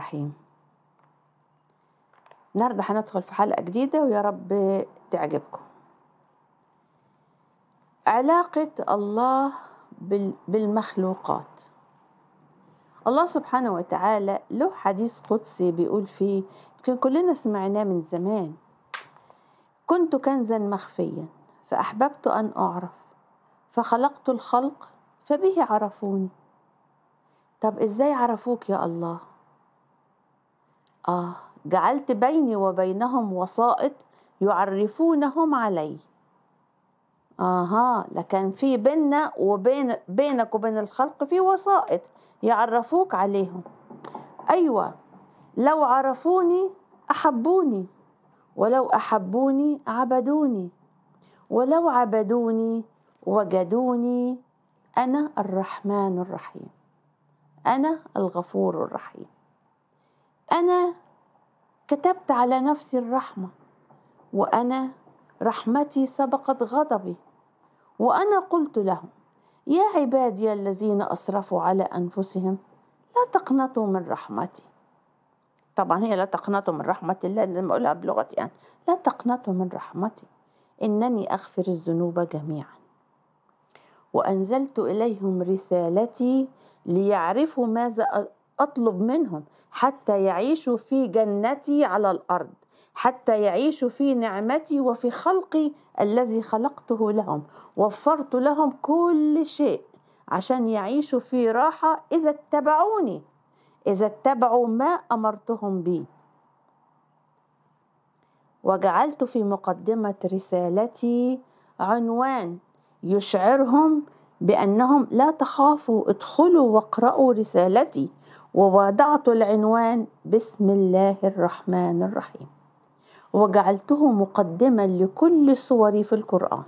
الرحيم النهاردة هندخل في حلقة جديدة ويا رب تعجبكم علاقة الله بالمخلوقات الله سبحانه وتعالى له حديث قدسي بيقول فيه يمكن كلنا سمعناه من زمان كنت كنزا مخفيا فأحببت أن أعرف فخلقت الخلق فبه عرفوني طب إزاي عرفوك يا الله آه جعلت بيني وبينهم وسائط يعرفونهم علي آها لكن في بيننا وبين بينك وبين الخلق في وسائط يعرفوك عليهم أيوة لو عرفوني أحبوني ولو أحبوني عبدوني ولو عبدوني وجدوني أنا الرحمن الرحيم أنا الغفور الرحيم أنا كتبت على نفسي الرحمة وأنا رحمتي سبقت غضبي وأنا قلت لهم يا عبادي الذين أسرفوا على أنفسهم لا تقنطوا من رحمتي طبعا هي لا تقنطوا من رحمة الله لما أقولها بلغتي أنا لا تقنطوا من رحمتي إنني أغفر الذنوب جميعا وأنزلت إليهم رسالتي ليعرفوا ماذا اطلب منهم حتى يعيشوا في جنتي على الارض حتى يعيشوا في نعمتي وفي خلقي الذي خلقته لهم وفرت لهم كل شيء عشان يعيشوا في راحه اذا اتبعوني اذا اتبعوا ما امرتهم به وجعلت في مقدمه رسالتي عنوان يشعرهم بانهم لا تخافوا ادخلوا واقرأوا رسالتي ووضعت العنوان بسم الله الرحمن الرحيم وجعلته مقدما لكل صوري في القرآن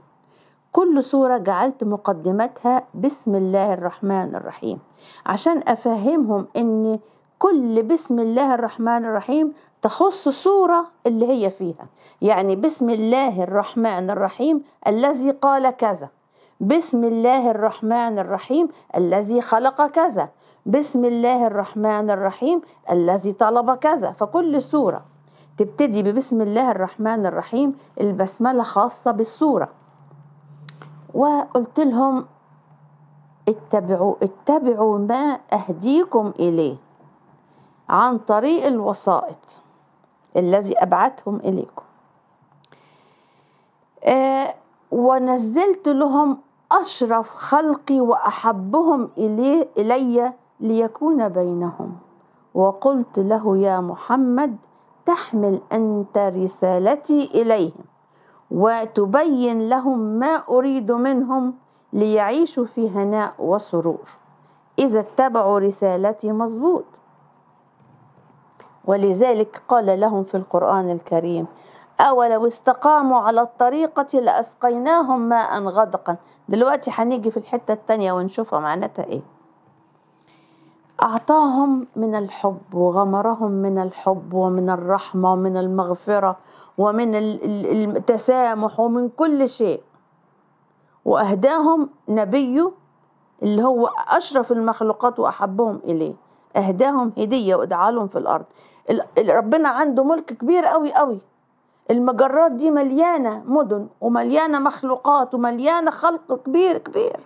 كل صورة جعلت مقدمتها بسم الله الرحمن الرحيم عشان أفهمهم إن كل بسم الله الرحمن الرحيم تخص صورة اللي هي فيها يعني بسم الله الرحمن الرحيم الذي قال كذا بسم الله الرحمن الرحيم الذي خلق كذا بسم الله الرحمن الرحيم الذي طلب كذا فكل سورة تبتدي ببسم الله الرحمن الرحيم البسملة خاصة بالسورة وقلت لهم اتبعوا اتبعوا ما أهديكم إليه عن طريق الوسائط الذي أبعتهم إليكم آه ونزلت لهم أشرف خلقي وأحبهم إلي, إلي ليكون بينهم وقلت له يا محمد تحمل انت رسالتي اليهم وتبين لهم ما اريد منهم ليعيشوا في هناء وسرور اذا اتبعوا رسالتي مظبوط ولذلك قال لهم في القران الكريم اولو استقاموا على الطريقه لاسقيناهم ماء غدقا دلوقتي هنيجي في الحته التانيه ونشوفها معناتها ايه أعطاهم من الحب وغمرهم من الحب ومن الرحمة ومن المغفرة ومن التسامح ومن كل شيء وأهداهم نبيه اللي هو أشرف المخلوقات وأحبهم إليه أهداهم هدية وإدعالهم في الأرض ربنا عنده ملك كبير قوي قوي المجرات دي مليانة مدن ومليانة مخلوقات ومليانة خلق كبير كبير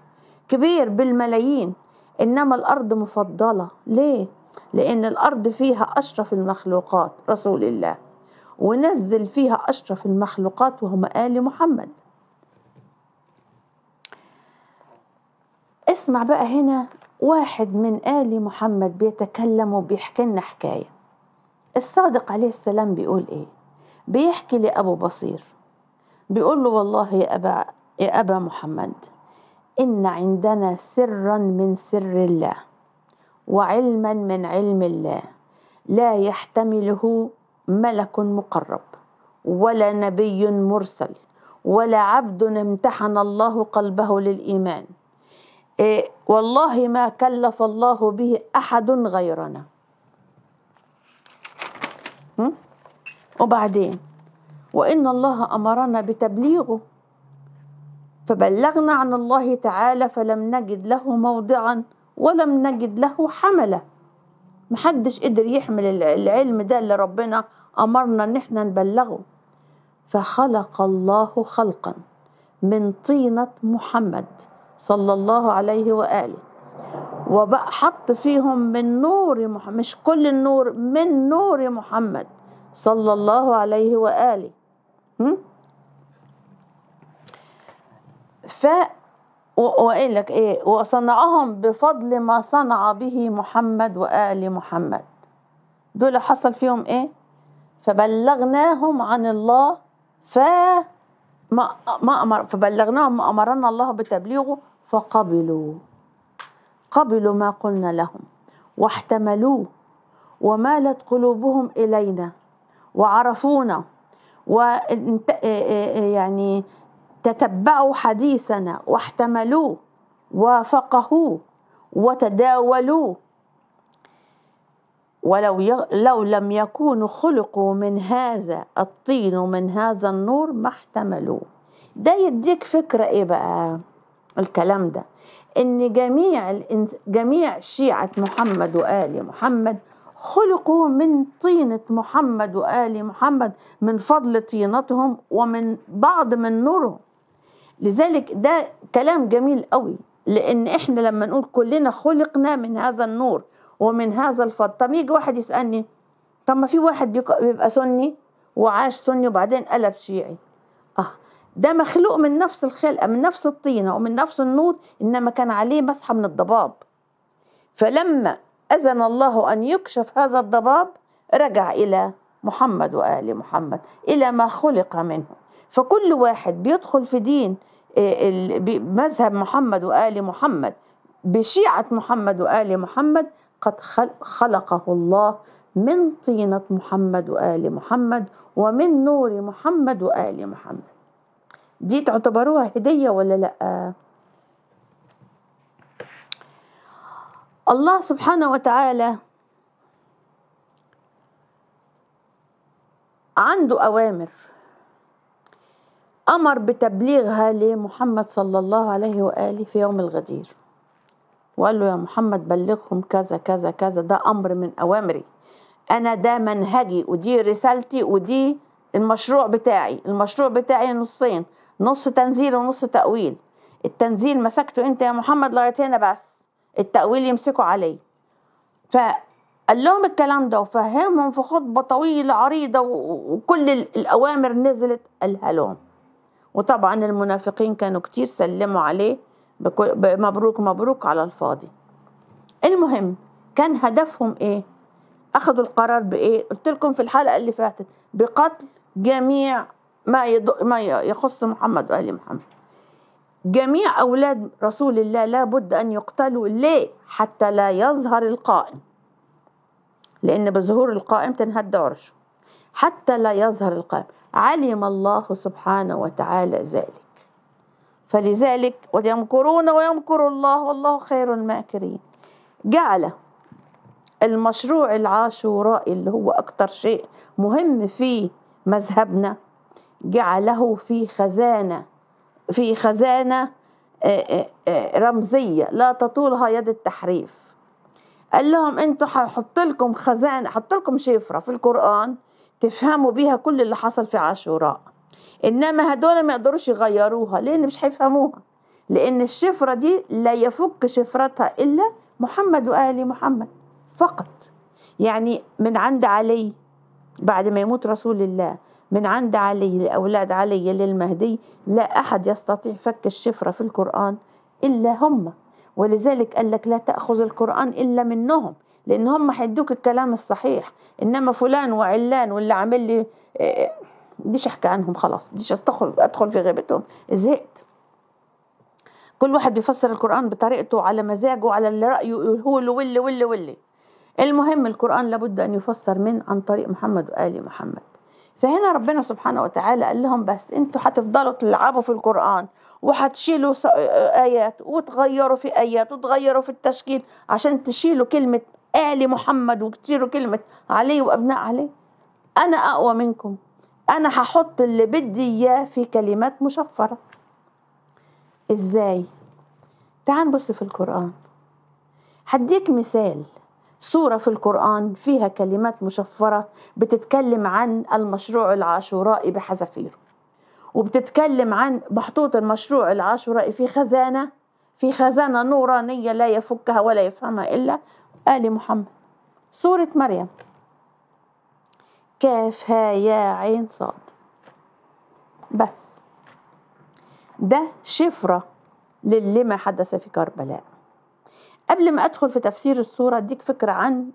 كبير بالملايين إنما الأرض مفضلة ليه؟ لأن الأرض فيها أشرف المخلوقات رسول الله ونزل فيها أشرف المخلوقات وهم آل محمد اسمع بقى هنا واحد من آل محمد بيتكلم وبيحكي لنا حكاية الصادق عليه السلام بيقول إيه بيحكي لأبو بصير بيقول له والله يا أبا, يا أبا محمد إن عندنا سرا من سر الله وعلما من علم الله لا يحتمله ملك مقرب ولا نبي مرسل ولا عبد امتحن الله قلبه للإيمان إيه والله ما كلف الله به أحد غيرنا وبعدين وإن الله أمرنا بتبليغه فبلغنا عن الله تعالى فلم نجد له موضعا ولم نجد له حملة محدش قدر يحمل العلم ده اللي ربنا أمرنا إن احنا نبلغه فخلق الله خلقا من طينة محمد صلى الله عليه وآله وبقى حط فيهم من نور محمد مش كل النور من نور محمد صلى الله عليه وآله م? وقال لك ايه وصنعهم بفضل ما صنع به محمد وآل محمد دول حصل فيهم ايه فبلغناهم عن الله ف ما ما أمر فبلغناهم ما أمرنا الله بتبليغه فقبلوا قبلوا ما قلنا لهم واحتملوه ومالت قلوبهم إلينا وعرفونا و إيه- إيه- إيه يعني تتبعوا حديثنا واحتملوه وافقهوه وتداولوه ولو يغ... لو لم يكونوا خلقوا من هذا الطين ومن هذا النور ما احتملوه ده يديك فكرة ايه بقى الكلام ده ان جميع الانس... جميع شيعة محمد وآل محمد خلقوا من طينة محمد وآل محمد من فضل طينتهم ومن بعض من نورهم لذلك ده كلام جميل قوي لان احنا لما نقول كلنا خلقنا من هذا النور ومن هذا الفضل طب يجي واحد يسالني طب ما في واحد بيبقى سني وعاش سني وبعدين قلب شيعي اه ده مخلوق من نفس الخلقه من نفس الطينه ومن نفس النور انما كان عليه مسحه من الضباب فلما اذن الله ان يكشف هذا الضباب رجع الى محمد وال محمد الى ما خلق منه فكل واحد بيدخل في دين آه، مذهب محمد وآل محمد بشيعة محمد وآل محمد قد خلقه الله من طينة محمد وآل محمد ومن نور محمد وآل محمد دي تعتبروها هدية ولا لأ؟ الله سبحانه وتعالى عنده أوامر أمر بتبليغها لمحمد صلى الله عليه وآله في يوم الغدير وقال له يا محمد بلغهم كذا كذا كذا ده أمر من أوامري أنا ده منهجي ودي رسالتي ودي المشروع بتاعي المشروع بتاعي نصين نص تنزيل ونص تأويل التنزيل مسكته أنت يا محمد لغاية هنا بس التأويل يمسكوا علي فقال لهم الكلام ده وفهمهم في خطبة طويلة عريضة وكل الأوامر نزلت قالها لهم وطبعا المنافقين كانوا كتير سلموا عليه مبروك مبروك على الفاضي المهم كان هدفهم ايه اخذوا القرار بايه قلت لكم في الحلقه اللي فاتت بقتل جميع ما يض... ما يخص محمد واهل محمد جميع اولاد رسول الله لابد ان يقتلوا ليه حتى لا يظهر القائم لان بظهور القائم تنهد عرشه حتى لا يظهر القائم علم الله سبحانه وتعالى ذلك فلذلك ويمكرون ويمكر الله والله خير الماكرين جعل المشروع العاشورائي اللي هو أكتر شيء مهم في مذهبنا جعله في خزانة في خزانة آه، آه، آه، رمزية لا تطولها يد التحريف قال لهم انتوا هحط لكم خزانة حط لكم شفرة في القرآن تفهموا بيها كل اللي حصل في عاشوراء انما هدول ما يقدروش يغيروها لان مش هيفهموها لان الشفره دي لا يفك شفرتها الا محمد وال محمد فقط يعني من عند علي بعد ما يموت رسول الله من عند علي لاولاد علي للمهدي لا احد يستطيع فك الشفره في القران الا هم ولذلك قال لك لا تاخذ القران الا منهم لان هم هيدوك الكلام الصحيح انما فلان وعلان واللي عامل لي آه، بديش احكي عنهم خلاص بديش استخل ادخل في غيبتهم زهقت كل واحد بيفسر القرآن بطريقته على مزاجه على اللي رأيه هو اللي واللي واللي واللي المهم القرآن لابد أن يفسر من عن طريق محمد وآل محمد فهنا ربنا سبحانه وتعالى قال لهم بس انتوا هتفضلوا تلعبوا في القرآن وهتشيلوا آيات وتغيروا في آيات وتغيروا في التشكيل عشان تشيلوا كلمة آل محمد وكتيروا كلمة علي وأبناء علي أنا أقوى منكم أنا هحط اللي بدي إياه في كلمات مشفرة إزاي؟ تعال نبص في القرآن هديك مثال سورة في القرآن فيها كلمات مشفرة بتتكلم عن المشروع العاشورائي بحذافيره وبتتكلم عن محطوط المشروع العاشورائي في خزانة في خزانة نورانية لا يفكها ولا يفهمها إلا آل محمد سورة مريم كاف ها يا عين صاد بس ده شفرة للي ما حدث في كربلاء قبل ما أدخل في تفسير السورة أديك فكرة عن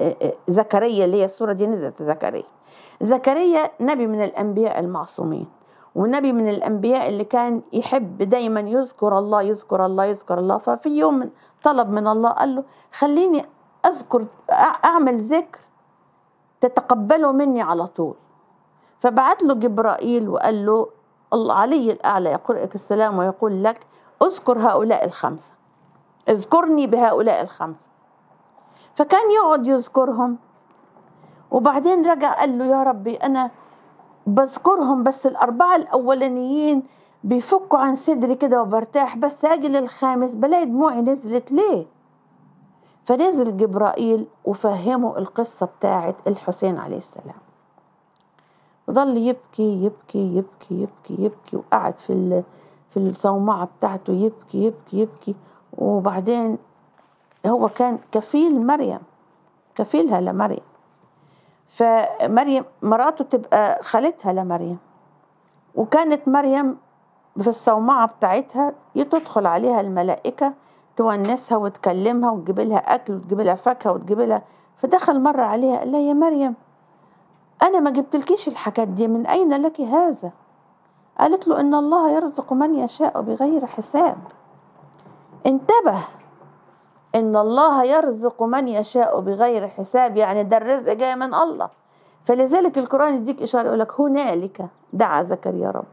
آه، آه، زكريا اللي هي السورة دي نزلت زكريا زكريا نبي من الأنبياء المعصومين ونبي من الأنبياء اللي كان يحب دايما يذكر الله يذكر الله يذكر الله ففي يوم من طلب من الله قال له خليني اذكر اعمل ذكر تتقبله مني على طول فبعت له جبرائيل وقال له الله علي الاعلى يقرئك السلام ويقول لك اذكر هؤلاء الخمسه اذكرني بهؤلاء الخمسه فكان يقعد يذكرهم وبعدين رجع قال له يا ربي انا بذكرهم بس الاربعه الاولانيين بيفكوا عن صدري كده وبرتاح بس أجي للخامس بلاقي دموعي نزلت ليه فنزل جبرائيل وفهمه القصة بتاعت الحسين عليه السلام وظل يبكي يبكي يبكي يبكي يبكي وقعد في في الصومعة بتاعته يبكي يبكي يبكي وبعدين هو كان كفيل مريم كفيلها لمريم فمريم مراته تبقى خالتها لمريم وكانت مريم في الصومعة بتاعتها تدخل عليها الملائكة تونسها وتكلمها وتجيب لها أكل وتجيب لها فاكهة وتجيب لها فدخل مرة عليها قال لها يا مريم أنا ما جبتلكيش الحاجات دي من أين لك هذا؟ قالت له إن الله يرزق من يشاء بغير حساب انتبه إن الله يرزق من يشاء بغير حساب يعني ده الرزق جاي من الله فلذلك القرآن يديك إشارة يقول لك هنالك دعا زكريا رب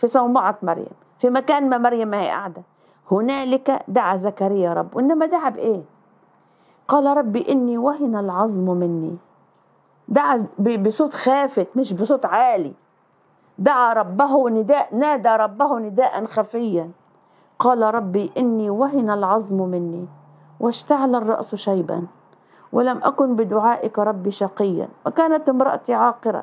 في صومعة مريم في مكان ما مريم هي قاعدة هنالك دعا زكريا رب وإنما دعا بإيه قال ربي إني وهن العظم مني دعا بصوت خافت مش بصوت عالي دعا ربه نداء نادى ربه نداء خفيا قال ربي إني وهن العظم مني واشتعل الرأس شيبا ولم أكن بدعائك ربي شقيا وكانت امرأتي عاقرا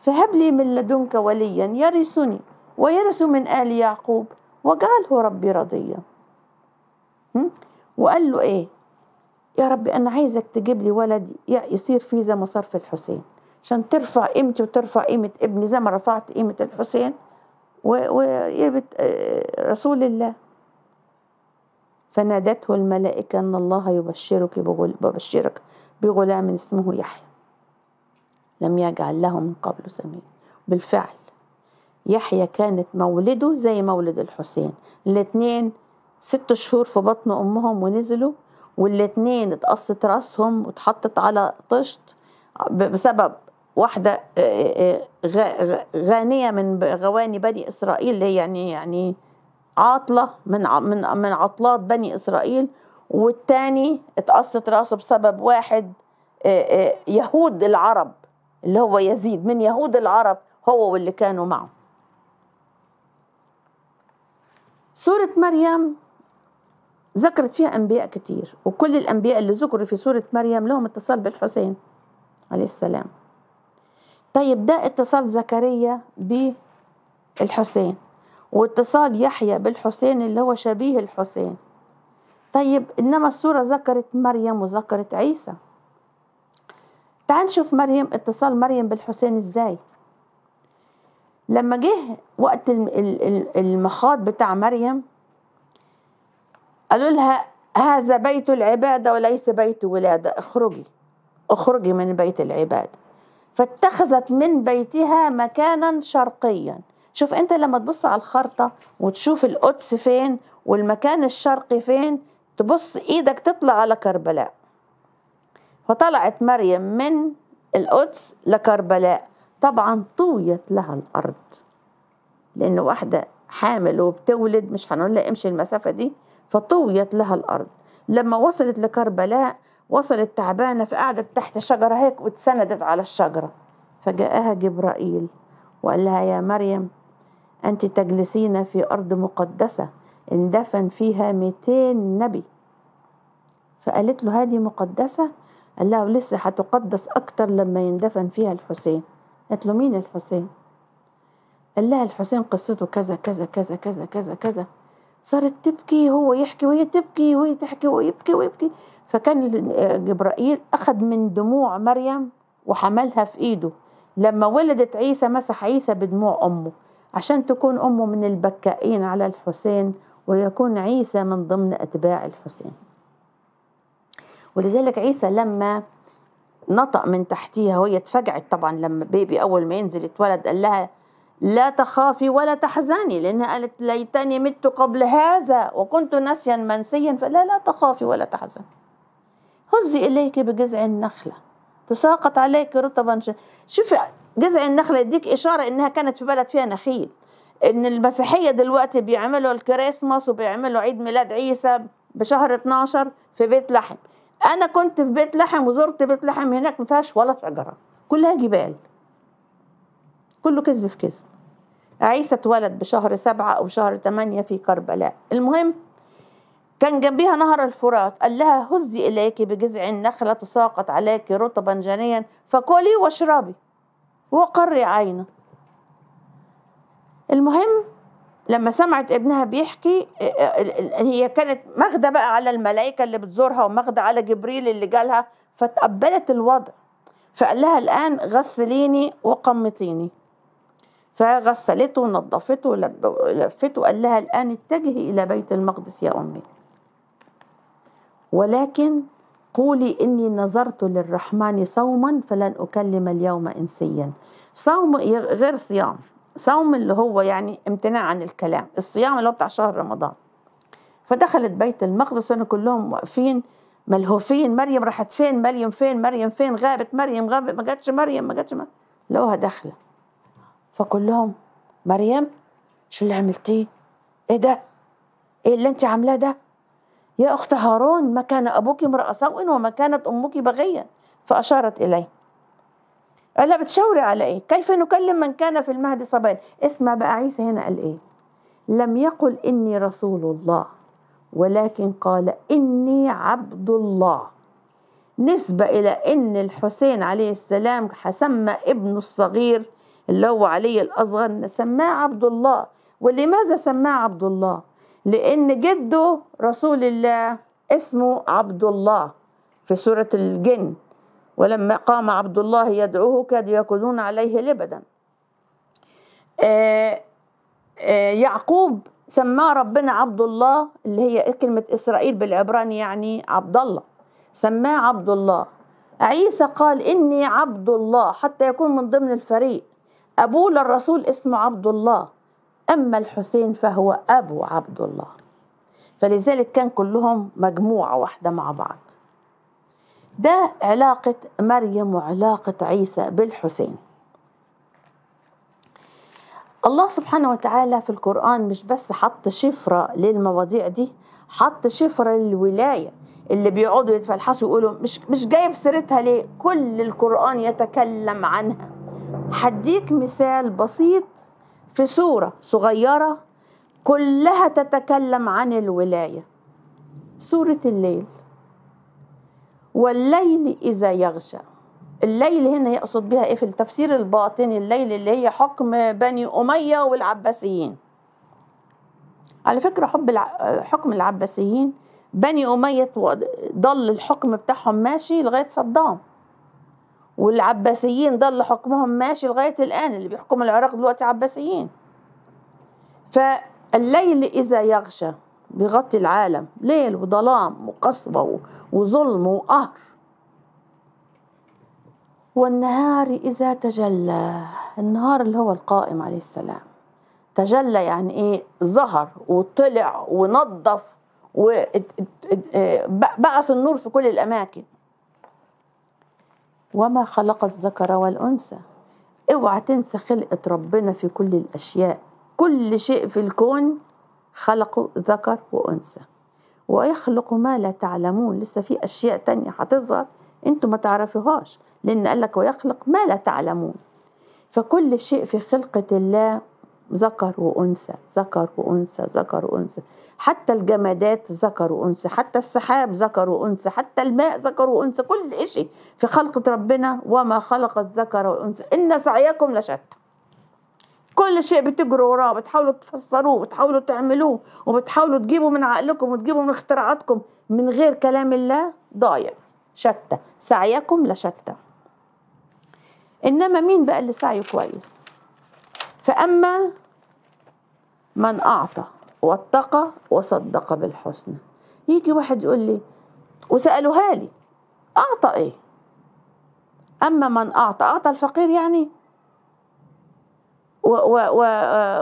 فهب لي من لدنك وليا يرثني ويرث من آل يعقوب وجعله ربي رضيا وقال له ايه يا رب انا عايزك تجيب لي ولد يصير فيه زي ما صار في الحسين عشان ترفع قيمتي وترفع قيمة ابني زي ما رفعت قيمة الحسين وقيمة آه، رسول الله فنادته الملائكة أن الله يبشرك ببشرك بغلام اسمه يحيى لم يجعل له من قبل سمين بالفعل يحيى كانت مولده زي مولد الحسين الاثنين ست شهور في بطن أمهم ونزلوا والاثنين اتقصت راسهم واتحطت على طشت بسبب واحدة غانية من غواني بني إسرائيل اللي يعني يعني عاطلة من من من عطلات بني إسرائيل والتاني اتقصت راسه بسبب واحد يهود العرب اللي هو يزيد من يهود العرب هو واللي كانوا معه سورة مريم ذكرت فيها أنبياء كتير وكل الأنبياء اللي ذكروا في سورة مريم لهم اتصال بالحسين عليه السلام طيب ده اتصال زكريا بالحسين واتصال يحيى بالحسين اللي هو شبيه الحسين طيب إنما السورة ذكرت مريم وذكرت عيسى تعال نشوف مريم اتصال مريم بالحسين ازاي لما جه وقت المخاض بتاع مريم قالوا لها هذا بيت العبادة وليس بيت ولادة اخرجي اخرجي من بيت العبادة فاتخذت من بيتها مكانا شرقيا شوف انت لما تبص على الخرطة وتشوف القدس فين والمكان الشرقي فين تبص ايدك تطلع على كربلاء فطلعت مريم من القدس لكربلاء طبعا طويت لها الأرض لأن واحدة حامل وبتولد مش هنقول لها امشي المسافة دي فطويت لها الأرض لما وصلت لكربلاء وصلت تعبانة فقعدت تحت شجرة هيك واتسندت على الشجرة فجاءها جبرائيل وقال لها يا مريم أنت تجلسين في أرض مقدسة اندفن فيها 200 نبي فقالت له هذه مقدسة قال لها ولسه هتقدس أكتر لما يندفن فيها الحسين قالت له مين الحسين قال لها الحسين قصته كذا كذا كذا كذا كذا كذا صارت تبكي هو يحكي وهي تبكي وهي تحكي ويبكي ويبكي فكان جبرائيل أخذ من دموع مريم وحملها في إيده لما ولدت عيسى مسح عيسى بدموع أمه عشان تكون أمه من البكائين على الحسين ويكون عيسى من ضمن أتباع الحسين ولذلك عيسى لما نطق من تحتيها وهي اتفجعت طبعا لما بيبي أول ما ينزل اتولد قال لها لا تخافي ولا تحزني لأنها قالت ليتني مت قبل هذا وكنت نسيا منسيا فلا لا تخافي ولا تحزني هزي إليك بجذع النخلة تساقط عليك رطبا شوفي جذع النخلة يديك إشارة إنها كانت في بلد فيها نخيل إن المسيحية دلوقتي بيعملوا الكريسماس وبيعملوا عيد ميلاد عيسى بشهر 12 في بيت لحم انا كنت في بيت لحم وزرت بيت لحم هناك ما فيهاش ولا شجره كلها جبال كله كذب في كذب عيسى اتولد بشهر سبعة أو شهر ثمانية في كربلاء المهم كان جنبيها نهر الفرات قال لها هزي إليك بجذع النخلة تساقط عليك رطبا جنيا فكلي واشربي وقري عينه المهم لما سمعت ابنها بيحكي آه، آه، هي كانت مغدى بقى على الملائكة اللي بتزورها ومغدى على جبريل اللي جالها فتقبلت الوضع فقال لها الآن غسليني وقمطيني فغسلته ونظفته ولفته قال لها الآن اتجهي إلى بيت المقدس يا أمي ولكن قولي إني نظرت للرحمن صوما فلن أكلم اليوم إنسيا صوم غير صيام صوم اللي هو يعني امتناع عن الكلام الصيام اللي هو بتاع شهر رمضان فدخلت بيت المقدس وانا كلهم واقفين ملهوفين مريم راحت فين مريم فين مريم فين غابت مريم غابت ما جاتش مريم ما جاتش لقوها داخله فكلهم مريم شو اللي عملتيه ايه ده ايه اللي انت عاملاه ده يا اخت هارون ما كان ابوك امرأ سوء وما كانت امك بغيا فاشارت اليه قال بتشاوري على ايه كيف نكلم من كان في المهد صبيا اسمع بقى عيسى هنا قال ايه لم يقل اني رسول الله ولكن قال اني عبد الله نسبة إلى أن الحسين عليه السلام سمى ابنه الصغير اللي هو علي الأصغر سماه عبد الله ولماذا سماه عبد الله؟ لأن جده رسول الله اسمه عبد الله في سورة الجن ولما قام عبد الله يدعوه كادوا يكونون عليه لبدا آه، آه، يعقوب سماه ربنا عبد الله اللي هي كلمة إسرائيل بالعبراني يعني عبد الله سماه عبد الله عيسى قال إني عبد الله حتى يكون من ضمن الفريق أبوه للرسول اسمه عبد الله أما الحسين فهو أبو عبد الله فلذلك كان كلهم مجموعة واحدة مع بعض ده علاقة مريم وعلاقة عيسى بالحسين الله سبحانه وتعالى في القرآن مش بس حط شفرة للمواضيع دي حط شفرة للولاية اللي بيقعدوا يتفلحصوا يقولوا مش مش جايب سيرتها ليه كل القرآن يتكلم عنها هديك مثال بسيط في سورة صغيرة كلها تتكلم عن الولاية سورة الليل والليل إذا يغشى الليل هنا يقصد بها إيه في التفسير الباطني الليل اللي هي حكم بني أمية والعباسيين على فكرة حب حكم العباسيين بني أمية ضل الحكم بتاعهم ماشي لغاية صدام والعباسيين ضل حكمهم ماشي لغاية الآن اللي بيحكموا العراق دلوقتي عباسيين فالليل إذا يغشى بيغطي العالم ليل وظلام وقصبة وظلم وقهر والنهار إذا تجلى النهار اللي هو القائم عليه السلام تجلى يعني إيه ظهر وطلع ونظف وبعث آه، النور في كل الأماكن وما خلق الذكر والأنثى اوعى تنسى خلقة ربنا في كل الأشياء كل شيء في الكون خلقوا ذكر وأنثى ويخلق ما لا تعلمون لسه في أشياء تانية هتظهر أنتم ما تعرفوهاش لأن قال لك ويخلق ما لا تعلمون فكل شيء في خلقة الله ذكر وأنثى ذكر وأنثى ذكر وأنثى حتى الجمادات ذكر وأنثى حتى السحاب ذكر وأنثى حتى الماء ذكر وأنثى كل شيء في خلقة ربنا وما خلق الذكر والأنثى إن سعيكم لشتى كل شيء بتجروا وراه بتحاولوا تفسروه بتحاولوا تعملوه وبتحاولوا تجيبوا من عقلكم وتجيبوا من اختراعاتكم من غير كلام الله ضايع شتى سعيكم لشتى انما مين بقى اللي سعيه كويس فاما من اعطى واتقى وصدق بالحسنى يجي واحد يقول لي وسالوها لي اعطى ايه اما من اعطى اعطى الفقير يعني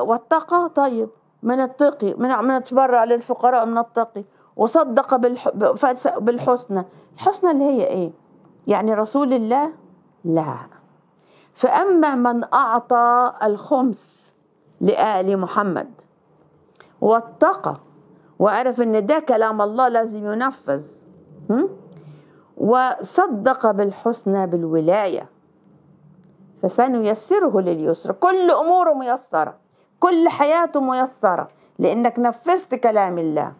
واتقى طيب من التقي من من تبرع للفقراء من التقي وصدق بالحسنى الحسنى اللي هي ايه يعني رسول الله لا فاما من اعطى الخمس لآل محمد واتقى وعرف ان ده كلام الله لازم ينفذ وصدق بالحسنى بالولايه فسنيسره لليسر كل أموره ميسرة كل حياته ميسرة لأنك نفذت كلام الله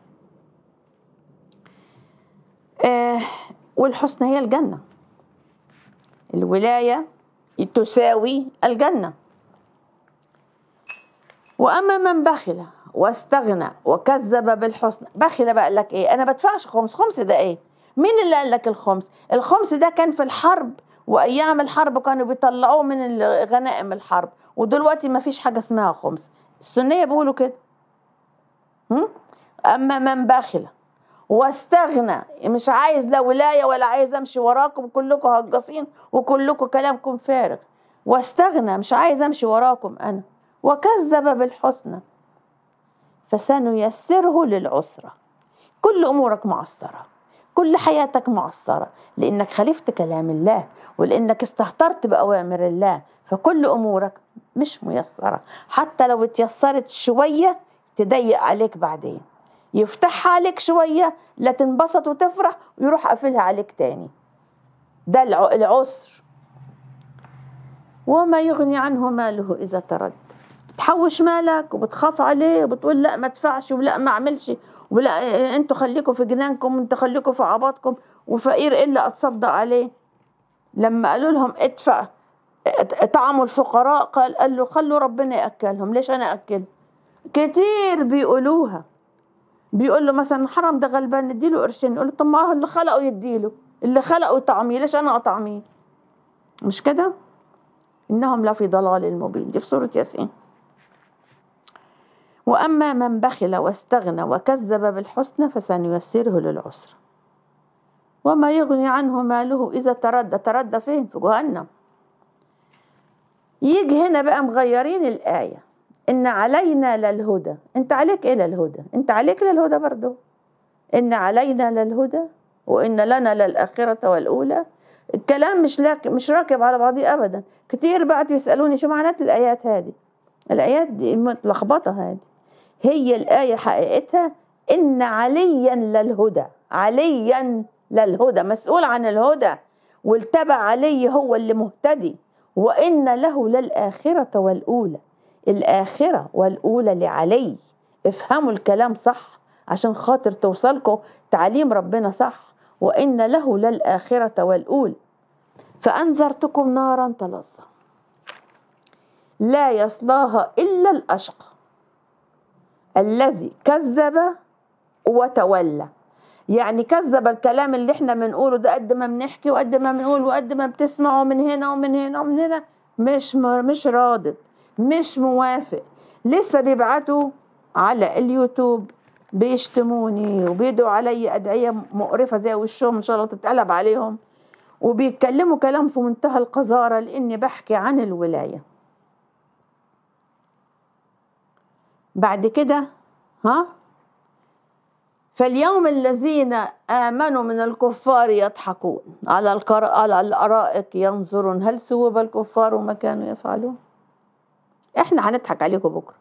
آه والحسنى هي الجنة الولاية تساوي الجنة وأما من بخل واستغنى وكذب بالحسنى بخل بقى لك إيه أنا بدفعش خمس خمس ده إيه مين اللي قال لك الخمس الخمس ده كان في الحرب وايام الحرب كانوا بيطلعوه من غنائم الحرب ودلوقتي ما فيش حاجه اسمها خمس السنيه بيقولوا كده اما من بخل واستغنى مش عايز لا ولايه ولا عايز امشي وراكم كلكم هجاصين وكلكم كلامكم فارغ واستغنى مش عايز امشي وراكم انا وكذب بالحسنى فسنيسره للعسره كل امورك معسره كل حياتك معصرة لأنك خالفت كلام الله ولأنك استهترت بأوامر الله فكل أمورك مش ميسرة حتى لو اتيسرت شوية تضيق عليك بعدين يفتحها عليك شوية لا تنبسط وتفرح ويروح قافلها عليك تاني ده العسر وما يغني عنه ماله إذا تردد بتحوش مالك وبتخاف عليه وبتقول لا ما ادفعش ولا ما اعملش ولا إيه، إيه، انتوا خليكم في جنانكم انتوا خليكم في عباطكم وفقير الا اتصدق عليه لما قالوا لهم ادفع طعموا الفقراء قال قال له خلوا ربنا ياكلهم ليش انا اكل كتير بيقولوها بيقول له مثلا حرام ده غلبان نديله قرشين يقول له طب ما اللي خلقه يديله اللي خلقه يطعميه ليش انا اطعميه مش كده انهم لفي ضلال مبين دي في سوره ياسين وأما من بخل واستغنى وكذب بالحسنى فسنيسره للعسر وما يغني عنه ماله إذا تردى تردى فين في جهنم يجي هنا بقى مغيرين الآية إن علينا للهدى أنت عليك إيه للهدى أنت عليك للهدى برضو إن علينا للهدى وإن لنا للآخرة والأولى الكلام مش لك مش راكب على بعضيه أبدا كتير بعد يسألوني شو معنات الآيات هذه الآيات دي متلخبطة هذه هي الآية حقيقتها إن عليا للهدى عليا للهدى مسؤول عن الهدى والتبع علي هو اللي مهتدي وإن له للآخرة والأولى الآخرة والأولى لعلي افهموا الكلام صح عشان خاطر توصلكم تعليم ربنا صح وإن له للآخرة والأولى فأنذرتكم نارا تلظى لا يصلاها إلا الأشقى الذي كذب وتولى يعني كذب الكلام اللي احنا بنقوله ده قد ما بنحكي وقد ما بنقول وقد ما بتسمعه من هنا ومن هنا ومن هنا مش مش راضي مش موافق لسه بيبعتوا على اليوتيوب بيشتموني وبيدعوا علي ادعيه مقرفه زي وشهم ان شاء الله تتقلب عليهم وبيتكلموا كلام في منتهى القذاره لاني بحكي عن الولايه بعد كده ها فاليوم الذين آمنوا من الكفار يضحكون على القر... على الأرائك ينظرون هل ثوب الكفار وما كانوا يفعلون احنا هنضحك عليكم بكرة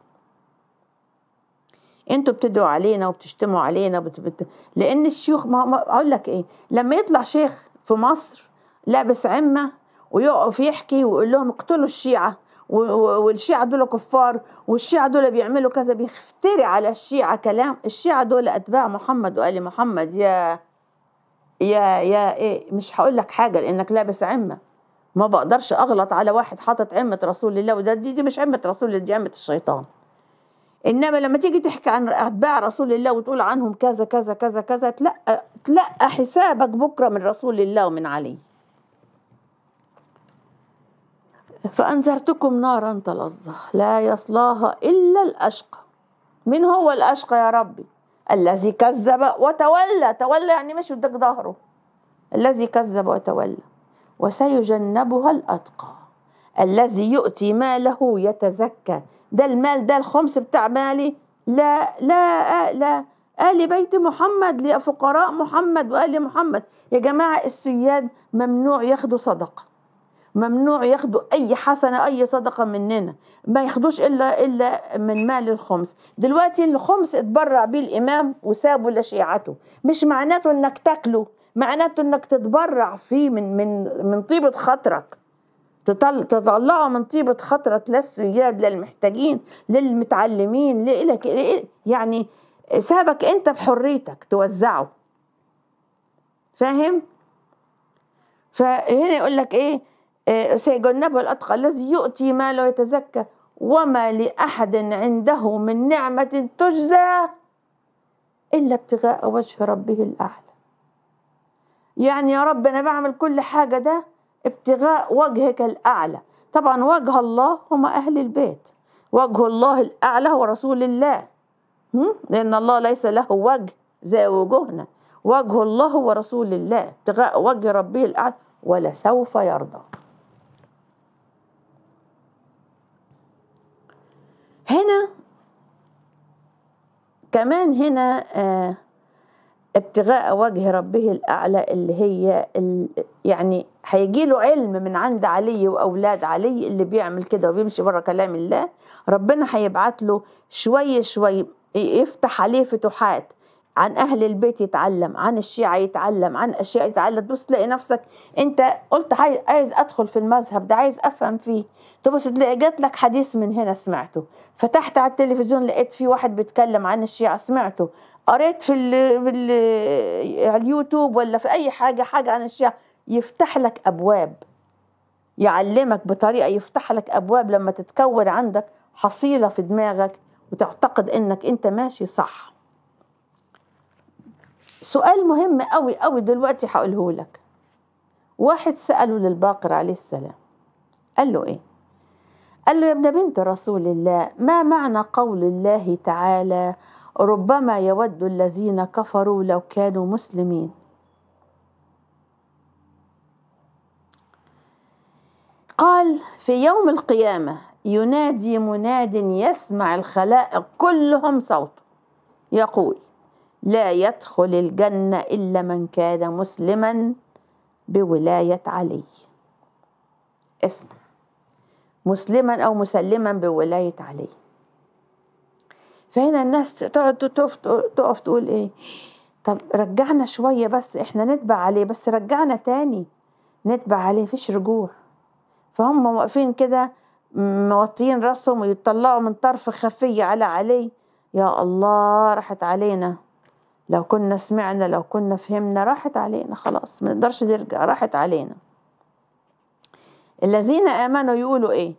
انتوا بتدعوا علينا وبتشتموا علينا بت... بت... لأن الشيوخ ما أقول لك إيه لما يطلع شيخ في مصر لابس عمة ويقف يحكي ويقول لهم اقتلوا الشيعة والشيعة دول كفار والشيعة دول بيعملوا كذا بيفتري على الشيعة كلام الشيعة دول أتباع محمد وآل محمد يا يا يا إيه مش هقول لك حاجة لأنك لابس عمة ما بقدرش أغلط على واحد حاطط عمة رسول الله وده دي, دي مش عمة رسول الله دي عمة الشيطان انما لما تيجي تحكي عن اتباع رسول الله وتقول عنهم كذا كذا كذا كذا تلقى تلقى حسابك بكره من رسول الله ومن علي فأنذرتكم نارا تلظى لا يصلاها إلا الأشقى من هو الأشقى يا ربي الذي كذب وتولى تولى يعني مش قدام ظهره الذي كذب وتولى وسيجنبها الأتقى الذي يؤتي ماله يتزكى ده المال ده الخمس بتاع مالي لا لا لا آل بيت محمد لفقراء محمد وآل محمد يا جماعة السياد ممنوع ياخدوا صدقة ممنوع ياخدوا اي حسنه اي صدقه مننا ما ياخدوش الا الا من مال الخمس دلوقتي الخمس اتبرع بيه الامام وسابه لشيعته مش معناته انك تاكله معناته انك تتبرع فيه من من من طيبه خاطرك تطلعه من طيبة خاطرك للسياد للمحتاجين للمتعلمين لإلك يعني سابك أنت بحريتك توزعه فاهم؟ فهنا يقول لك إيه آه، سيجنبه الأتقى الذي يؤتي ماله يتزكى وما لأحد عنده من نعمة تجزى إلا ابتغاء وجه ربه الأعلى يعني يا رب أنا بعمل كل حاجة ده ابتغاء وجهك الأعلى طبعا وجه الله هم أهل البيت وجه الله الأعلى هو رسول الله لأن الله ليس له وجه زي وجوهنا وجه الله هو رسول الله ابتغاء وجه ربه الأعلى ولسوف يرضى هنا كمان هنا آه، ابتغاء وجه ربه الأعلى اللي هي يعني هيجي له علم من عند علي وأولاد علي اللي بيعمل كده وبيمشي بره كلام الله ربنا هيبعت له شوية شوية يفتح عليه فتوحات عن أهل البيت يتعلم عن الشيعة يتعلم عن أشياء يتعلم بس تلاقي نفسك أنت قلت عايز أدخل في المذهب ده عايز أفهم فيه تبص تلاقي جات لك حديث من هنا سمعته فتحت على التلفزيون لقيت في واحد بيتكلم عن الشيعة سمعته قريت في على اليوتيوب ولا في أي حاجة حاجة عن الشيعة يفتح لك أبواب يعلمك بطريقة يفتح لك أبواب لما تتكون عندك حصيلة في دماغك وتعتقد أنك أنت ماشي صح سؤال مهم قوي قوي دلوقتي هقوله لك واحد سأله للباقر عليه السلام قال له ايه قال له يا ابن بنت رسول الله ما معنى قول الله تعالى ربما يود الذين كفروا لو كانوا مسلمين قال في يوم القيامة ينادي مناد يسمع الخلائق كلهم صوته يقول لا يدخل الجنة إلا من كان مسلما بولاية علي اسمع مسلما أو مسلما بولاية علي فهنا الناس تقعد تقف تقف تقول إيه طب رجعنا شوية بس إحنا نتبع عليه بس رجعنا تاني نتبع عليه فيش رجوع فهم واقفين كده موطين راسهم ويطلعوا من طرف خفية على علي يا الله راحت علينا لو كنا سمعنا لو كنا فهمنا راحت علينا خلاص ما نقدرش نرجع راحت علينا الذين آمنوا يقولوا إيه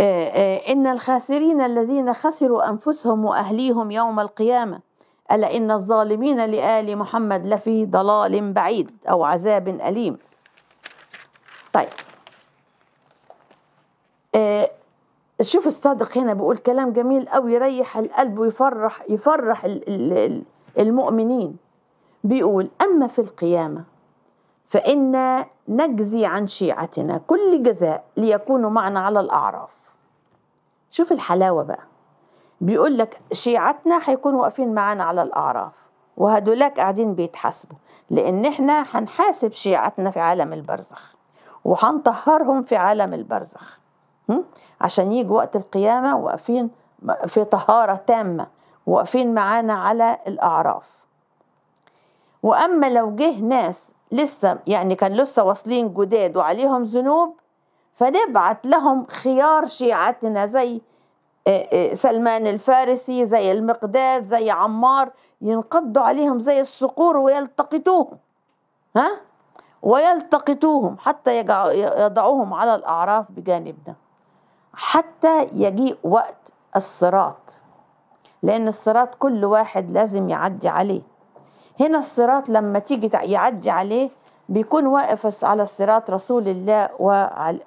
آه، آه، إن الخاسرين الذين خسروا أنفسهم وأهليهم يوم القيامة ألا إن الظالمين لآل محمد لفي ضلال بعيد أو عذاب أليم طيب آه، شوف الصادق هنا بيقول كلام جميل قوي يريح القلب ويفرح يفرح المؤمنين بيقول أما في القيامة فإنا نجزي عن شيعتنا كل جزاء ليكونوا معنا على الأعراف شوف الحلاوة بقى بيقول لك شيعتنا هيكونوا واقفين معانا على الأعراف وهدولاك قاعدين بيتحاسبوا لأن احنا هنحاسب شيعتنا في عالم البرزخ وهنطهرهم في عالم البرزخ عشان يجوا وقت القيامة واقفين في طهارة تامة واقفين معانا على الأعراف وأما لو جه ناس لسه يعني كان لسه واصلين جداد وعليهم ذنوب فنبعت لهم خيار شيعتنا زي آه، آه، سلمان الفارسي زي المقداد زي عمار ينقضوا عليهم زي الصقور ويلتقطوهم ها ويلتقطوهم حتى يضعوهم على الأعراف بجانبنا حتى يجيء وقت الصراط لأن الصراط كل واحد لازم يعدي عليه هنا الصراط لما تيجي يعدي عليه بيكون واقف على الصراط رسول الله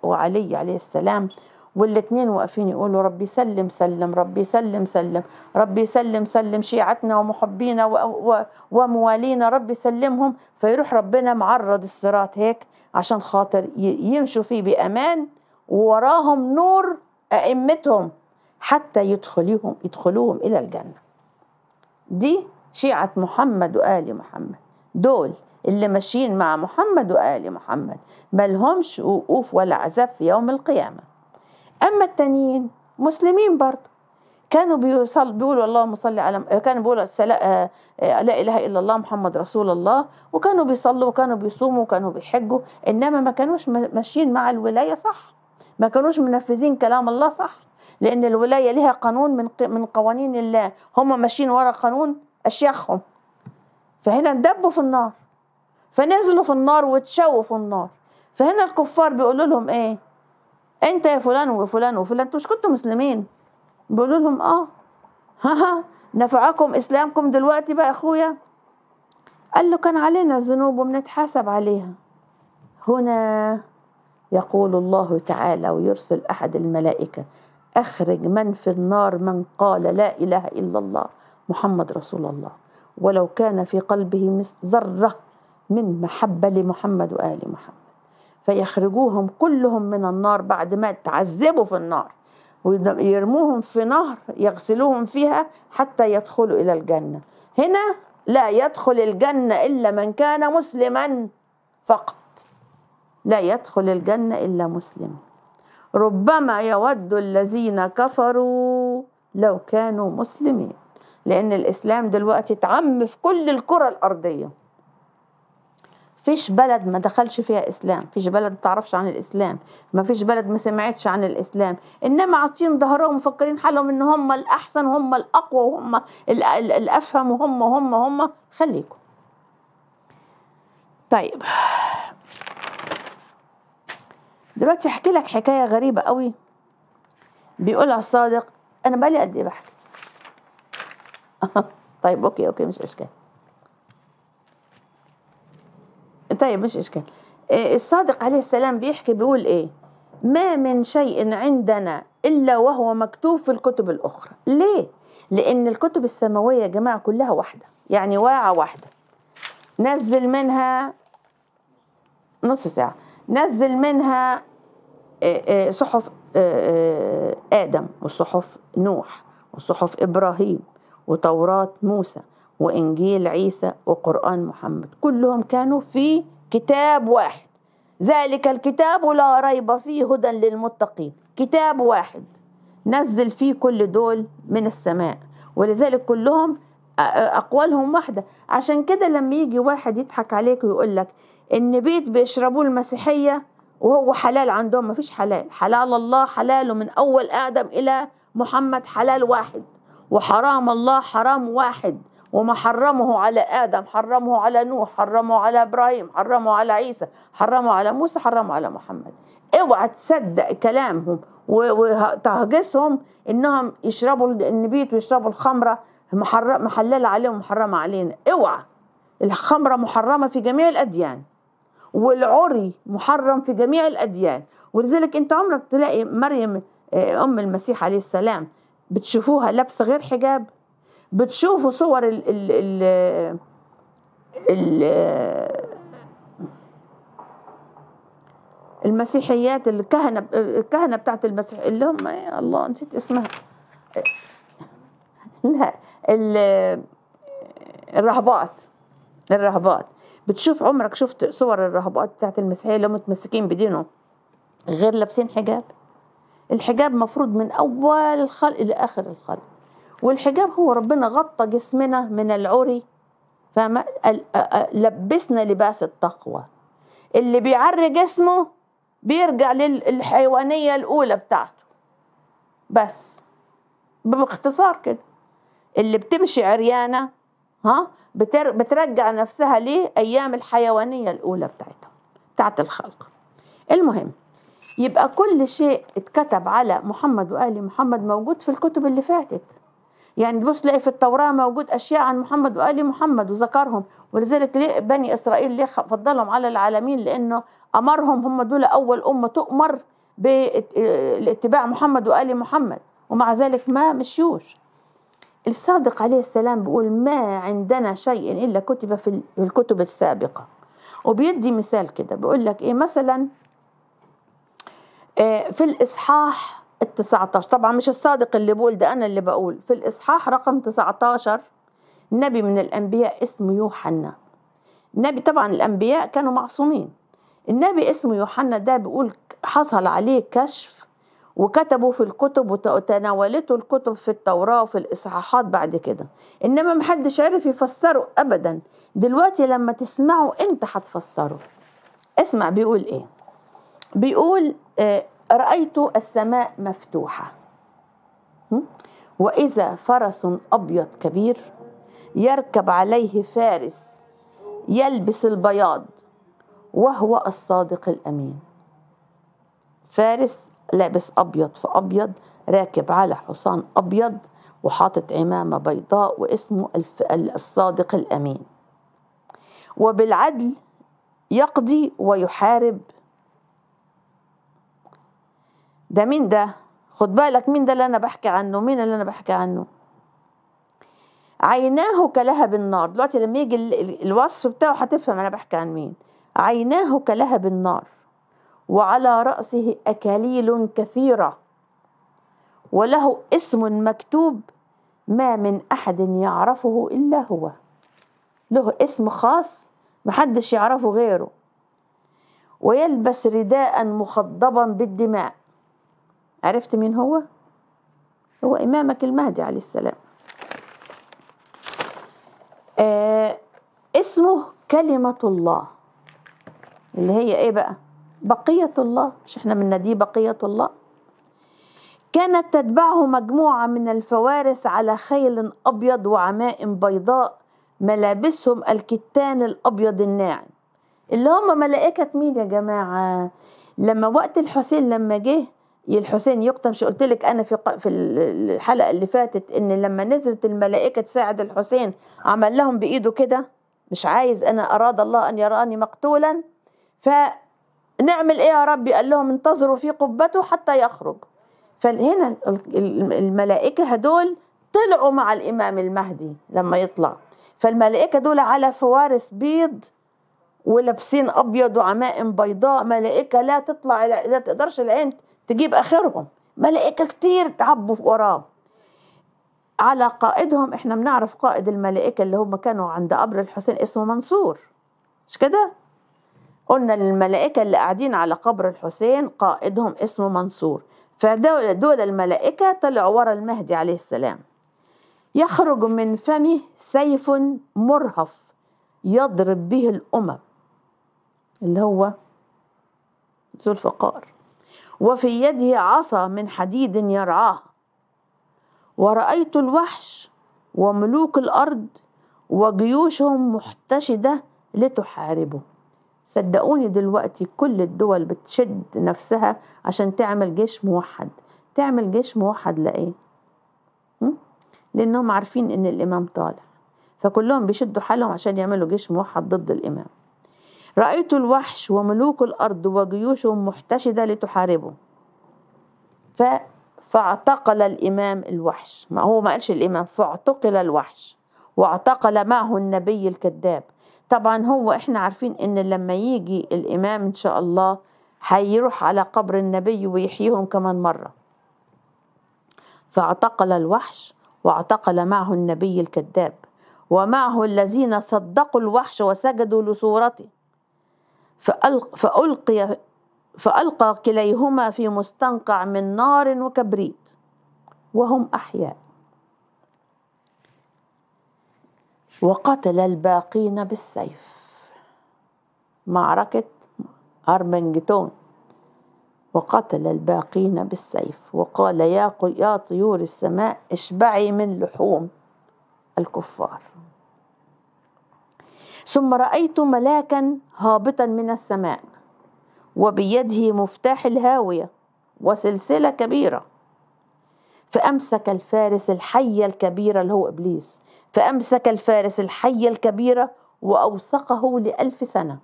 وعلي عليه السلام والاثنين واقفين يقولوا ربي سلم سلم ربي سلم سلم ربي سلم سلم شيعتنا ومحبينا وموالينا ربي سلمهم فيروح ربنا معرض الصراط هيك عشان خاطر يمشوا فيه بأمان ووراهم نور أئمتهم حتى يدخلهم يدخلوهم إلى الجنة دي شيعة محمد وآل محمد دول اللي ماشيين مع محمد وآل محمد ملهمش وقوف ولا عذاب في يوم القيامة أما التانيين مسلمين برضه كانوا بيصل بيقولوا اللهم صل على كانوا بيقولوا آه، آه، لا اله الا الله محمد رسول الله وكانوا بيصلوا وكانوا بيصوموا وكانوا بيحجوا انما ما كانوش ماشيين مع الولايه صح ما كانوش منفذين كلام الله صح لأن الولاية لها قانون من من قوانين الله هم ماشيين ورا قانون أشياخهم فهنا اندبوا في النار فنزلوا في النار واتشووا في النار فهنا الكفار بيقولوا لهم ايه انت يا فلان وفلان وفلان انتوا مش كنتوا مسلمين بيقولوا لهم اه ها ها نفعكم اسلامكم دلوقتي بقى اخويا قال له كان علينا ذنوب وبنتحاسب عليها هنا يقول الله تعالى ويرسل أحد الملائكة أخرج من في النار من قال لا إله إلا الله محمد رسول الله ولو كان في قلبه ذرة من محبة لمحمد وآل محمد فيخرجوهم كلهم من النار بعد ما تعذبوا في النار ويرموهم في نهر يغسلوهم فيها حتى يدخلوا إلى الجنة هنا لا يدخل الجنة إلا من كان مسلما فقط لا يدخل الجنة إلا مسلم ربما يود الذين كفروا لو كانوا مسلمين لأن الإسلام دلوقتي اتعم في كل الكرة الأرضية فيش بلد ما دخلش فيها إسلام فيش بلد ما تعرفش عن الإسلام ما فيش بلد ما سمعتش عن الإسلام إنما عاطين ظهرهم مفكرين حالهم إن هم الأحسن هم الأقوى وهم الأفهم وهم هم هم خليكم طيب دلوقتي احكي لك حكايه غريبه قوي بيقولها الصادق انا بقى لي قد ايه بحكي طيب اوكي اوكي مش اشكال طيب مش اشكال آه، الصادق عليه السلام بيحكي بيقول ايه ما من شيء عندنا الا وهو مكتوب في الكتب الاخرى ليه لان الكتب السماويه يا جماعه كلها واحده يعني واعه واحده نزل منها نص ساعه نزل منها آه، آه، صحف آه، آدم وصحف نوح وصحف إبراهيم وتوراة موسى وإنجيل عيسى وقرآن محمد كلهم كانوا في كتاب واحد ذلك الكتاب لا ريب فيه هدى للمتقين كتاب واحد نزل فيه كل دول من السماء ولذلك كلهم أقوالهم واحدة عشان كده لما يجي واحد يضحك عليك ويقول لك إن بيت بيشربوه المسيحية وهو حلال عندهم ما فيش حلال حلال الله حلال من أول آدم إلى محمد حلال واحد وحرام الله حرام واحد وما حرمه على آدم حرمه على نوح حرمه على إبراهيم حرمه على عيسى حرمه على موسى حرمه على محمد اوعى تصدق كلامهم وتهجسهم انهم يشربوا النبيت ويشربوا الخمره محلله عليهم محرمه علينا اوعى الخمره محرمه في جميع الاديان والعري محرم في جميع الأديان ولذلك أنت عمرك تلاقي مريم آه، أم المسيح عليه السلام بتشوفوها لابسة غير حجاب بتشوفوا صور ال ال ال آه، المسيحيات الكهنة الكهنة بتاعت المسيح اللي هم الله نسيت اسمها لا آه، الرهبات الرهبات بتشوف عمرك شفت صور الرهبات بتاعت المسيحية اللي متمسكين بدينهم غير لابسين حجاب الحجاب مفروض من أول الخلق لآخر الخلق والحجاب هو ربنا غطى جسمنا من العري فما لبسنا لباس التقوى اللي بيعري جسمه بيرجع للحيوانية الأولى بتاعته بس باختصار كده اللي بتمشي عريانة ها بترجع نفسها لايام الحيوانية الأولى بتاعتهم بتاعت الخلق المهم يبقى كل شيء اتكتب على محمد وآل محمد موجود في الكتب اللي فاتت يعني تبص تلاقي في التوراة موجود أشياء عن محمد وآل محمد وذكرهم ولذلك ليه بني إسرائيل ليه فضلهم على العالمين لأنه أمرهم هم دول أول أمة تؤمر باتباع اه، محمد وآل محمد ومع ذلك ما مشيوش الصادق عليه السلام بيقول ما عندنا شيء إلا كتب في الكتب السابقة وبيدي مثال كده بيقول لك إيه مثلا آه، في الإصحاح ال 19 طبعا مش الصادق اللي بقول ده أنا اللي بقول في الإصحاح رقم 19 نبي من الأنبياء اسمه يوحنا النبي طبعا الأنبياء كانوا معصومين النبي اسمه يوحنا ده بيقول حصل عليه كشف وكتبوا في الكتب وتناولته الكتب في التوراة وفي الإصحاحات بعد كده إنما محدش عرف يفسره أبدا دلوقتي لما تسمعه أنت هتفسره اسمع بيقول إيه بيقول آه، رأيت السماء مفتوحة وإذا فرس أبيض كبير يركب عليه فارس يلبس البياض وهو الصادق الأمين فارس لابس أبيض في أبيض راكب على حصان أبيض وحاطط عمامة بيضاء واسمه الصادق الأمين وبالعدل يقضي ويحارب ده مين ده خد بالك مين ده اللي أنا بحكي عنه مين اللي أنا بحكي عنه عيناه كلهب النار دلوقتي لما يجي الوصف بتاعه هتفهم أنا بحكي عن مين عيناه كلهب النار وعلى رأسه أكاليل كثيرة وله اسم مكتوب ما من أحد يعرفه إلا هو له اسم خاص محدش يعرفه غيره ويلبس رداء مخضبا بالدماء عرفت مين هو؟ هو إمامك المهدي عليه السلام آه اسمه كلمة الله اللي هي إيه بقى؟ بقية الله مش احنا من دي بقية الله كانت تتبعه مجموعة من الفوارس على خيل أبيض وعمائم بيضاء ملابسهم الكتان الأبيض الناعم اللي هم ملائكة مين يا جماعة لما وقت الحسين لما جه الحسين يقتل مش قلت لك انا في في الحلقه اللي فاتت ان لما نزلت الملائكه تساعد الحسين عمل لهم بايده كده مش عايز انا اراد الله ان يراني مقتولا ف نعمل ايه يا ربي قال لهم انتظروا في قبته حتى يخرج فهنا الملائكة هدول طلعوا مع الإمام المهدي لما يطلع فالملائكة دول على فوارس بيض ولابسين أبيض وعمائم بيضاء ملائكة لا تطلع لا تقدرش العين تجيب آخرهم ملائكة كتير تعبوا وراه على قائدهم احنا بنعرف قائد الملائكة اللي هم كانوا عند قبر الحسين اسمه منصور مش كده قلنا الملائكة اللي قاعدين على قبر الحسين قائدهم اسمه منصور فدول الملائكة طلعوا ورا المهدي عليه السلام يخرج من فمه سيف مرهف يضرب به الأمم اللي هو ذو الفقار وفي يده عصا من حديد يرعاها ورأيت الوحش وملوك الأرض وجيوشهم محتشدة لتحاربه صدقوني دلوقتي كل الدول بتشد نفسها عشان تعمل جيش موحد تعمل جيش موحد لإيه؟ لأنهم عارفين إن الإمام طالع فكلهم بيشدوا حالهم عشان يعملوا جيش موحد ضد الإمام رأيت الوحش وملوك الأرض وجيوشهم محتشدة لتحاربه ف فاعتقل الإمام الوحش ما هو ما قالش الإمام فاعتقل الوحش واعتقل معه النبي الكذاب طبعا هو احنا عارفين ان لما يجي الامام ان شاء الله هيروح على قبر النبي ويحييهم كمان مرة فاعتقل الوحش واعتقل معه النبي الكذاب ومعه الذين صدقوا الوحش وسجدوا لصورته فألقي فألقى كليهما في مستنقع من نار وكبريت وهم أحياء وقتل الباقين بالسيف معركة أرمنجتون وقتل الباقين بالسيف وقال يا يا طيور السماء اشبعي من لحوم الكفار ثم رأيت ملاكا هابطا من السماء وبيده مفتاح الهاوية وسلسلة كبيرة فأمسك الفارس الحية الكبيرة اللي هو إبليس فأمسك الفارس الحية الكبيرة وأوثقه لألف سنة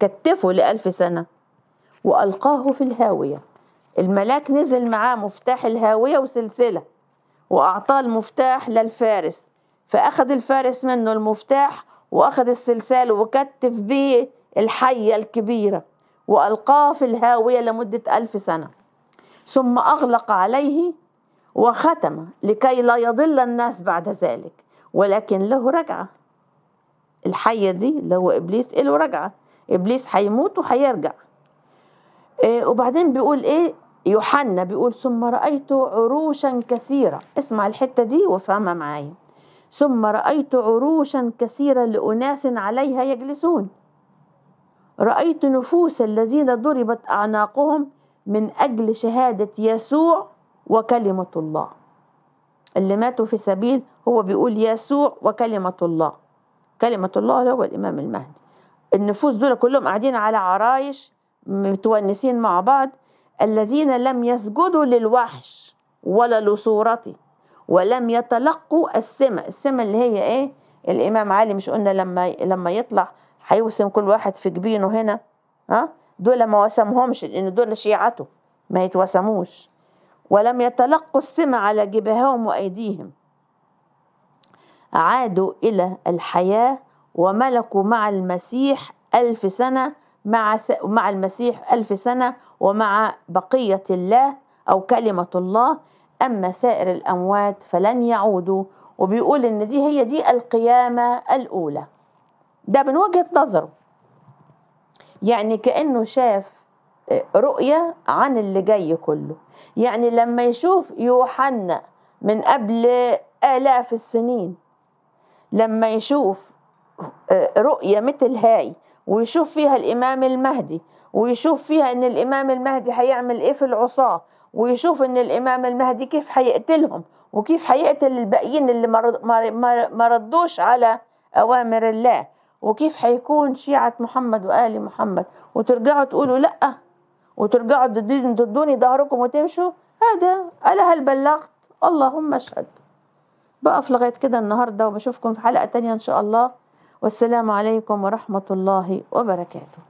كتفه لألف سنة وألقاه في الهاوية الملاك نزل معاه مفتاح الهاوية وسلسلة وأعطاه المفتاح للفارس فأخذ الفارس منه المفتاح وأخذ السلسال وكتف به الحية الكبيرة وألقاه في الهاوية لمدة ألف سنة ثم أغلق عليه وختم لكي لا يضل الناس بعد ذلك ولكن له رجعة الحية دي اللي هو إبليس له رجعة إبليس هيموت وهيرجع إيه وبعدين بيقول إيه يوحنا بيقول ثم رأيت عروشا كثيرة اسمع الحتة دي وفهمها معايا ثم رأيت عروشا كثيرة لأناس عليها يجلسون رأيت نفوس الذين ضربت أعناقهم من أجل شهادة يسوع وكلمة الله اللي ماتوا في سبيل هو بيقول يسوع وكلمة الله كلمة الله هو الإمام المهدي النفوس دول كلهم قاعدين على عرايش متونسين مع بعض الذين لم يسجدوا للوحش ولا لصورته ولم يتلقوا السمة السمة اللي هي ايه الإمام علي مش قلنا لما لما يطلع هيوسم كل واحد في جبينه هنا ها دول ما وسمهمش لأن دول شيعته ما يتوسموش ولم يتلقوا السمع على جبههم وأيديهم عادوا إلى الحياة وملكوا مع المسيح ألف سنة مع س... مع المسيح ألف سنة ومع بقية الله أو كلمة الله أما سائر الأموات فلن يعودوا وبيقول إن دي هي دي القيامة الأولى ده من وجهة نظره يعني كأنه شاف آه، رؤية عن اللي جاي كله يعني لما يشوف يوحنا من قبل آلاف السنين لما يشوف آه، رؤية مثل هاي ويشوف فيها الإمام المهدي ويشوف فيها إن الإمام المهدي هيعمل إيه في العصاة ويشوف إن الإمام المهدي كيف هيقتلهم وكيف هيقتل الباقيين اللي ما ردوش على أوامر الله وكيف حيكون شيعة محمد وآل محمد وترجعوا تقولوا لأ وترجعوا تدوني ظهركم وتمشوا هذا ألا هل بلغت اللهم اشهد بقف لغاية كده النهاردة وبشوفكم في حلقة تانية إن شاء الله والسلام عليكم ورحمة الله وبركاته